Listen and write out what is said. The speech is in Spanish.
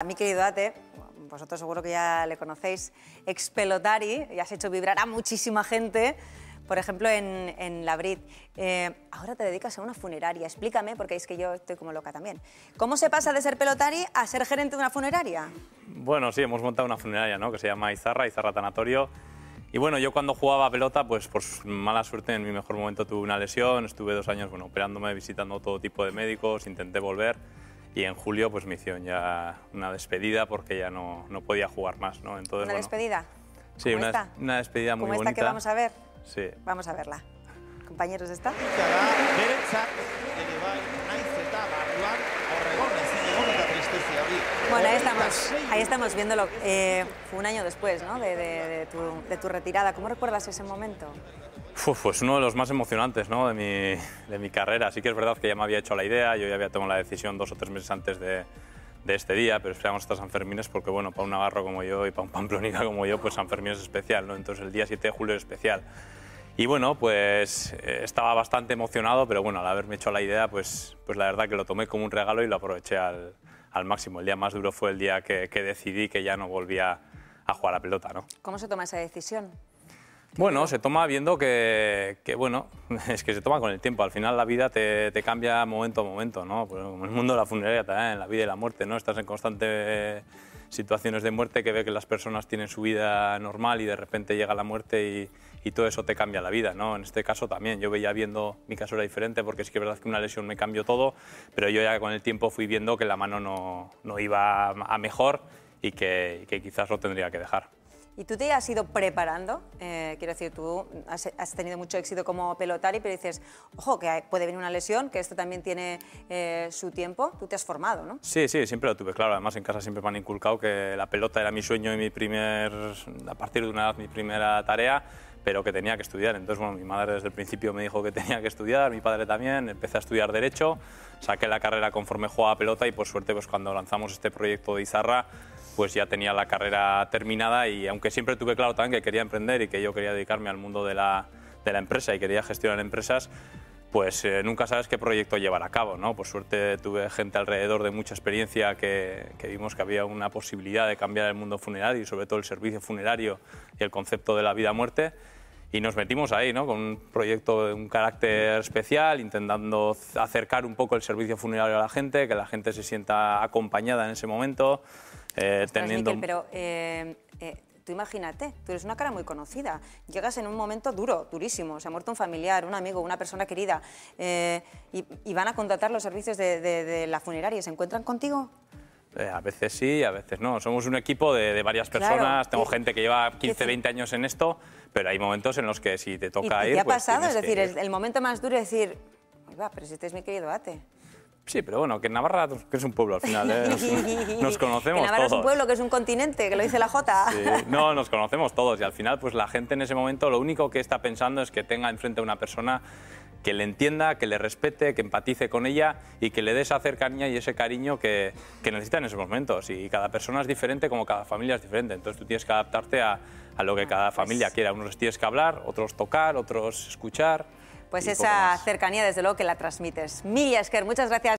A mi querido Ate, vosotros seguro que ya le conocéis, ex pelotari, y has hecho vibrar a muchísima gente, por ejemplo, en, en eh, ahora te dedicas a una funeraria. Explícame, porque es que yo estoy como loca también. ¿Cómo se pasa de ser pelotari a ser gerente de una funeraria? Bueno, sí, hemos montado una funeraria, ¿no? Que se llama Izarra, Izarra Tanatorio. Y bueno, yo cuando jugaba a pelota, pues por mala suerte, en mi mejor momento tuve una lesión, estuve dos años, bueno, operándome, visitando todo tipo de médicos, intenté volver y en julio pues me hicieron ya una despedida porque ya no, no podía jugar más. ¿no? Entonces, ¿Una despedida? Sí, una, una, despedida muy buena. bonita. esta que vamos a ver? Sí. Vamos a verla. Compañeros, ¿está? Bueno, ahí estamos, ahí estamos viéndolo. Eh, fue un año después ¿no? de, de, tu, de tu retirada. ¿Cómo recuerdas ese momento? Fue pues uno de los más emocionantes ¿no? de, mi, de, mi, carrera. Sí que es verdad que ya me había hecho la idea, yo ya había tomado la decisión dos o tres meses antes de, de este día, pero esperamos hasta San Fermín porque, bueno, para un navarro como yo y para un pamplónica como yo, pues San Fermín es especial, ¿no? Entonces el día 7 de julio es especial. Y bueno, pues eh, estaba bastante emocionado, pero bueno, al haberme hecho la idea, pues, pues la verdad que lo tomé como un regalo y lo aproveché al, al máximo. El día más duro fue el día que, que decidí que ya no volvía a jugar a pelota, ¿no? ¿Cómo se toma esa decisión? Bueno, se toma viendo que, bueno, es que se toma con el tiempo. Al final la vida te, cambia momento a momento, ¿no? Pues el mundo de la funeraria también, ¿eh? en la vida y la muerte, ¿no? Estás en constantes situaciones de muerte que ve que las personas tienen su vida normal y de repente llega la muerte y, todo eso te cambia la vida, ¿no? En este caso también, yo veía viendo, mi caso era diferente porque es que es verdad que una lesión me cambió todo, pero yo ya con el tiempo fui viendo que la mano no, iba a mejor y que quizás lo tendría que dejar. ¿Y tú te has ido preparando? Eh, quiero decir, tú has, tenido mucho éxito como pelotari, pero dices, ojo, que puede venir una lesión, que esto también tiene eh, su tiempo. Tú te has formado, ¿no? Sí, sí, siempre lo tuve, claro. Además, en casa siempre me han inculcado que la pelota era mi sueño y mi primer, a partir de una edad, mi primera tarea pero que tenía que estudiar. Entonces, bueno, mi madre desde el principio me dijo que tenía que estudiar, mi padre también, empecé a estudiar Derecho, saqué la carrera conforme jugaba pelota y por suerte, pues cuando lanzamos este proyecto de Izarra, pues ya tenía la carrera terminada y aunque siempre tuve claro también que quería emprender y que yo quería dedicarme al mundo de la, de la empresa y quería gestionar empresas, pues eh, nunca sabes qué proyecto llevar a cabo, ¿no? Por suerte tuve gente alrededor de mucha experiencia que, que, vimos que había una posibilidad de cambiar el mundo funerario y sobre todo el servicio funerario y el concepto de la vida-muerte y nos metimos ahí, ¿no? Con un proyecto de un carácter especial, intentando acercar un poco el servicio funerario a la gente, que la gente se sienta acompañada en ese momento, eh, teniendo... pero eh, eh, tú imagínate, tú eres una cara muy conocida, llegas en un momento duro, durísimo, se ha muerto un familiar, un amigo, una persona querida, y, van a contratar los servicios de, la funeraria, ¿se encuentran contigo? a veces sí, a veces no. Somos un equipo de, varias personas, tengo gente que lleva 15, 20 años en esto, pero hay momentos en los que si te toca ir... ¿Qué ha pues pasado? Es decir, el, momento más duro es decir, pero si este es mi querido Ate. Sí, pero bueno, que Navarra que es un pueblo al final, ¿eh? nos, conocemos todos. Navarra es un pueblo, que es un continente, que lo dice la Jota. no, nos conocemos todos y al final pues la gente en ese momento lo único que está pensando es que tenga enfrente a una persona que le entienda, que le respete, que empatice con ella y que le dé esa cercanía y ese cariño que, que necesita en esos momentos. Y cada persona es diferente como cada familia es diferente, entonces tú tienes que adaptarte a, a lo que cada ah, pues familia quiera. Unos tienes que hablar, otros tocar, otros escuchar. Pues esa cercanía, desde luego, que la transmites. Milla muchas gracias.